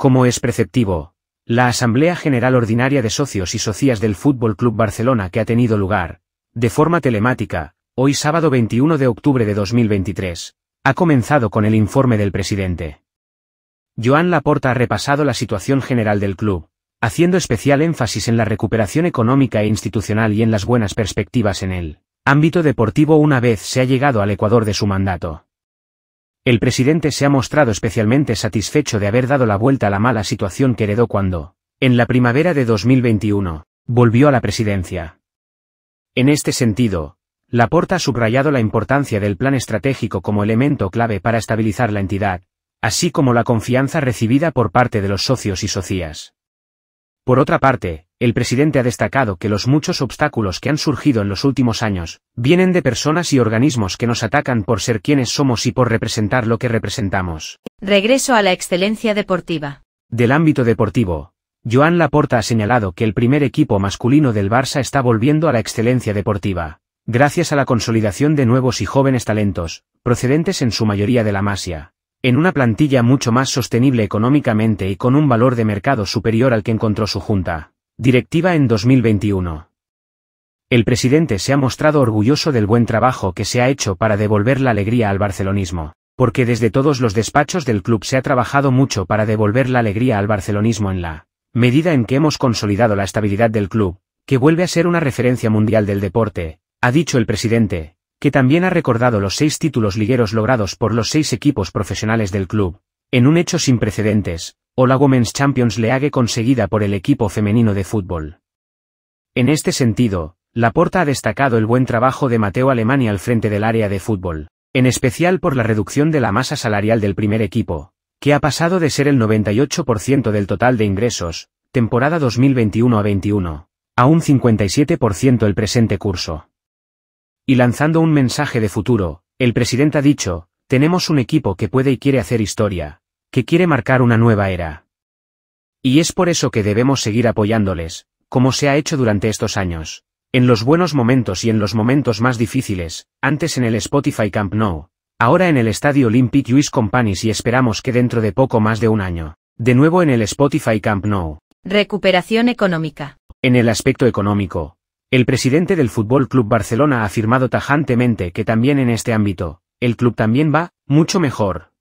Como es preceptivo, la Asamblea General Ordinaria de Socios y Socias del Fútbol Club Barcelona que ha tenido lugar, de forma telemática, hoy sábado 21 de octubre de 2023, ha comenzado con el informe del presidente. Joan Laporta ha repasado la situación general del club, haciendo especial énfasis en la recuperación económica e institucional y en las buenas perspectivas en el ámbito deportivo una vez se ha llegado al Ecuador de su mandato. El presidente se ha mostrado especialmente satisfecho de haber dado la vuelta a la mala situación que heredó cuando, en la primavera de 2021, volvió a la presidencia. En este sentido, Laporta ha subrayado la importancia del plan estratégico como elemento clave para estabilizar la entidad, así como la confianza recibida por parte de los socios y socias. Por otra parte, el presidente ha destacado que los muchos obstáculos que han surgido en los últimos años, vienen de personas y organismos que nos atacan por ser quienes somos y por representar lo que representamos. Regreso a la excelencia deportiva. Del ámbito deportivo, Joan Laporta ha señalado que el primer equipo masculino del Barça está volviendo a la excelencia deportiva, gracias a la consolidación de nuevos y jóvenes talentos, procedentes en su mayoría de la Masia, en una plantilla mucho más sostenible económicamente y con un valor de mercado superior al que encontró su junta. Directiva en 2021. El presidente se ha mostrado orgulloso del buen trabajo que se ha hecho para devolver la alegría al barcelonismo, porque desde todos los despachos del club se ha trabajado mucho para devolver la alegría al barcelonismo en la medida en que hemos consolidado la estabilidad del club, que vuelve a ser una referencia mundial del deporte, ha dicho el presidente, que también ha recordado los seis títulos ligueros logrados por los seis equipos profesionales del club, en un hecho sin precedentes, o la Women's Champions League conseguida por el equipo femenino de fútbol. En este sentido, Laporta ha destacado el buen trabajo de Mateo Alemania al frente del área de fútbol, en especial por la reducción de la masa salarial del primer equipo, que ha pasado de ser el 98% del total de ingresos, temporada 2021 a 21, a un 57% el presente curso. Y lanzando un mensaje de futuro, el presidente ha dicho, tenemos un equipo que puede y quiere hacer historia, que quiere marcar una nueva era. Y es por eso que debemos seguir apoyándoles, como se ha hecho durante estos años. En los buenos momentos y en los momentos más difíciles, antes en el Spotify Camp Nou, ahora en el Estadio Olympic Uis Companies y esperamos que dentro de poco más de un año, de nuevo en el Spotify Camp Nou. Recuperación económica. En el aspecto económico, el presidente del Fútbol Club Barcelona ha afirmado tajantemente que también en este ámbito, el club también va, mucho mejor.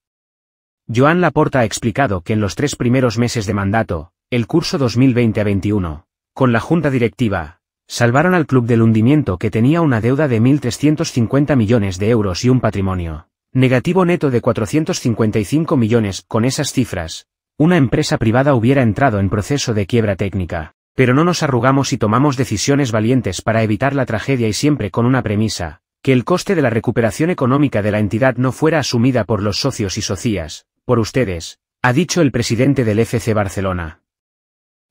Joan Laporta ha explicado que en los tres primeros meses de mandato, el curso 2020 a 21, con la junta directiva, salvaron al club del hundimiento que tenía una deuda de 1.350 millones de euros y un patrimonio negativo neto de 455 millones. Con esas cifras, una empresa privada hubiera entrado en proceso de quiebra técnica pero no nos arrugamos y tomamos decisiones valientes para evitar la tragedia y siempre con una premisa, que el coste de la recuperación económica de la entidad no fuera asumida por los socios y socias, por ustedes, ha dicho el presidente del FC Barcelona.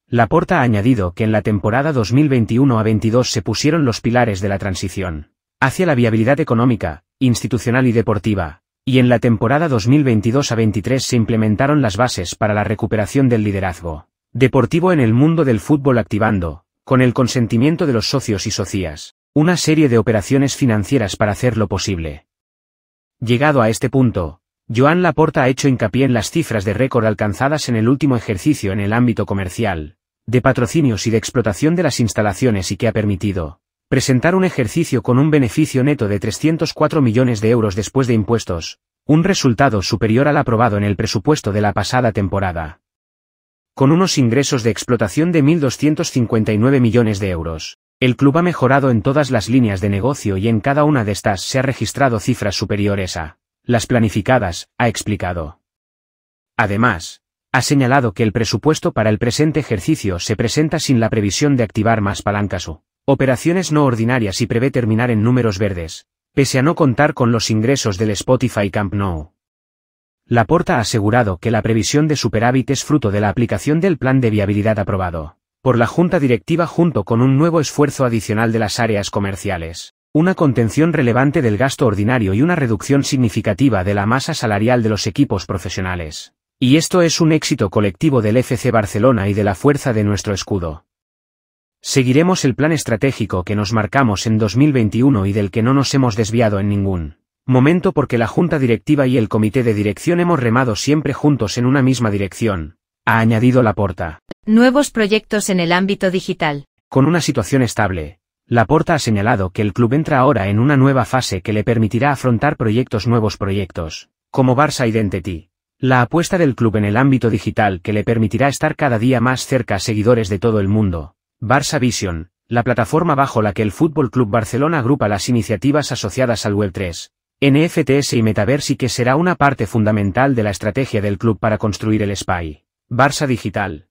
Laporta ha añadido que en la temporada 2021 a 22 se pusieron los pilares de la transición hacia la viabilidad económica, institucional y deportiva, y en la temporada 2022 a 23 se implementaron las bases para la recuperación del liderazgo. Deportivo en el mundo del fútbol activando, con el consentimiento de los socios y socias, una serie de operaciones financieras para hacerlo posible. Llegado a este punto, Joan Laporta ha hecho hincapié en las cifras de récord alcanzadas en el último ejercicio en el ámbito comercial, de patrocinios y de explotación de las instalaciones y que ha permitido presentar un ejercicio con un beneficio neto de 304 millones de euros después de impuestos, un resultado superior al aprobado en el presupuesto de la pasada temporada con unos ingresos de explotación de 1.259 millones de euros. El club ha mejorado en todas las líneas de negocio y en cada una de estas se ha registrado cifras superiores a las planificadas, ha explicado. Además, ha señalado que el presupuesto para el presente ejercicio se presenta sin la previsión de activar más palancas o operaciones no ordinarias y prevé terminar en números verdes, pese a no contar con los ingresos del Spotify Camp Nou. Laporta ha asegurado que la previsión de superávit es fruto de la aplicación del plan de viabilidad aprobado por la Junta Directiva junto con un nuevo esfuerzo adicional de las áreas comerciales, una contención relevante del gasto ordinario y una reducción significativa de la masa salarial de los equipos profesionales. Y esto es un éxito colectivo del FC Barcelona y de la fuerza de nuestro escudo. Seguiremos el plan estratégico que nos marcamos en 2021 y del que no nos hemos desviado en ningún Momento porque la junta directiva y el comité de dirección hemos remado siempre juntos en una misma dirección, ha añadido Laporta. Nuevos proyectos en el ámbito digital. Con una situación estable, Laporta ha señalado que el club entra ahora en una nueva fase que le permitirá afrontar proyectos nuevos proyectos, como Barça Identity. La apuesta del club en el ámbito digital que le permitirá estar cada día más cerca a seguidores de todo el mundo. Barça Vision, la plataforma bajo la que el Fútbol Club Barcelona agrupa las iniciativas asociadas al Web3, NFTs y Metaversi que será una parte fundamental de la estrategia del club para construir el SPY, Barça Digital.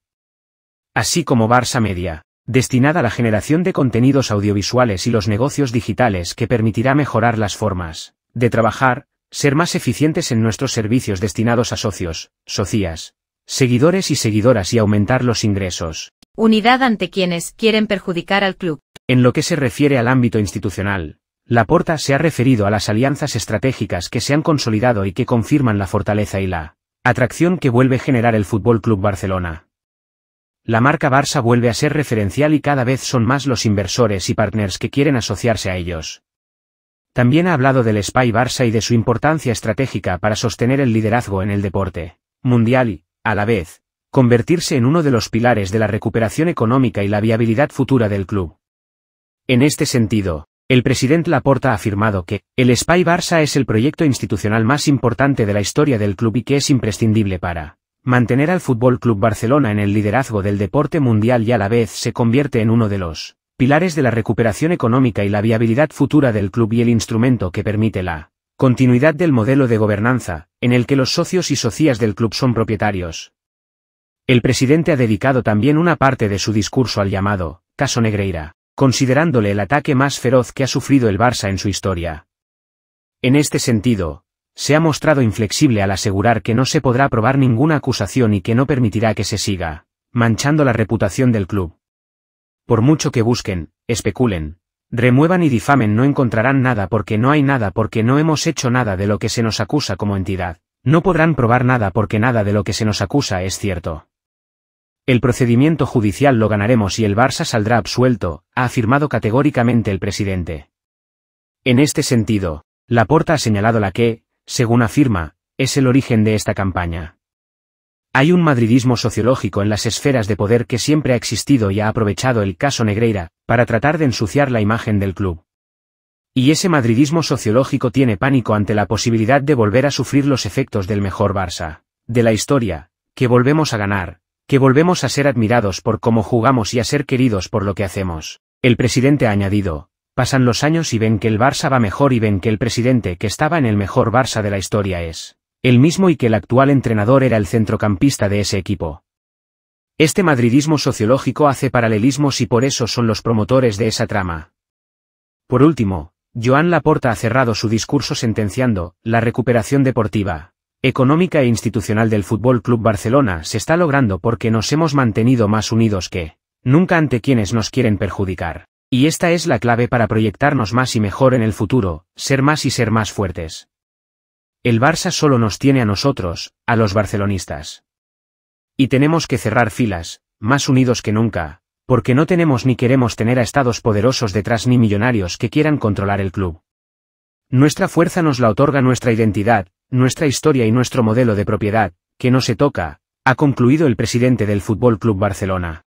Así como Barça Media, destinada a la generación de contenidos audiovisuales y los negocios digitales que permitirá mejorar las formas de trabajar, ser más eficientes en nuestros servicios destinados a socios, socias, seguidores y seguidoras y aumentar los ingresos. Unidad ante quienes quieren perjudicar al club. En lo que se refiere al ámbito institucional, Laporta se ha referido a las alianzas estratégicas que se han consolidado y que confirman la fortaleza y la atracción que vuelve a generar el Fútbol Club Barcelona. La marca Barça vuelve a ser referencial y cada vez son más los inversores y partners que quieren asociarse a ellos. También ha hablado del Spy Barça y de su importancia estratégica para sostener el liderazgo en el deporte mundial y, a la vez, convertirse en uno de los pilares de la recuperación económica y la viabilidad futura del club. En este sentido, el presidente Laporta ha afirmado que, el Spy Barça es el proyecto institucional más importante de la historia del club y que es imprescindible para mantener al Fútbol Club Barcelona en el liderazgo del deporte mundial y a la vez se convierte en uno de los pilares de la recuperación económica y la viabilidad futura del club y el instrumento que permite la continuidad del modelo de gobernanza, en el que los socios y socias del club son propietarios. El presidente ha dedicado también una parte de su discurso al llamado caso Negreira considerándole el ataque más feroz que ha sufrido el Barça en su historia. En este sentido, se ha mostrado inflexible al asegurar que no se podrá probar ninguna acusación y que no permitirá que se siga, manchando la reputación del club. Por mucho que busquen, especulen, remuevan y difamen no encontrarán nada porque no hay nada porque no hemos hecho nada de lo que se nos acusa como entidad, no podrán probar nada porque nada de lo que se nos acusa es cierto. El procedimiento judicial lo ganaremos y el Barça saldrá absuelto, ha afirmado categóricamente el presidente. En este sentido, Laporta ha señalado la que, según afirma, es el origen de esta campaña. Hay un madridismo sociológico en las esferas de poder que siempre ha existido y ha aprovechado el caso Negreira, para tratar de ensuciar la imagen del club. Y ese madridismo sociológico tiene pánico ante la posibilidad de volver a sufrir los efectos del mejor Barça, de la historia, que volvemos a ganar, que volvemos a ser admirados por cómo jugamos y a ser queridos por lo que hacemos. El presidente ha añadido, pasan los años y ven que el Barça va mejor y ven que el presidente que estaba en el mejor Barça de la historia es el mismo y que el actual entrenador era el centrocampista de ese equipo. Este madridismo sociológico hace paralelismos y por eso son los promotores de esa trama. Por último, Joan Laporta ha cerrado su discurso sentenciando, la recuperación deportiva económica e institucional del Fútbol Club Barcelona se está logrando porque nos hemos mantenido más unidos que nunca ante quienes nos quieren perjudicar. Y esta es la clave para proyectarnos más y mejor en el futuro, ser más y ser más fuertes. El Barça solo nos tiene a nosotros, a los barcelonistas. Y tenemos que cerrar filas, más unidos que nunca, porque no tenemos ni queremos tener a estados poderosos detrás ni millonarios que quieran controlar el club. Nuestra fuerza nos la otorga nuestra identidad, nuestra historia y nuestro modelo de propiedad, que no se toca, ha concluido el presidente del Fútbol Club Barcelona.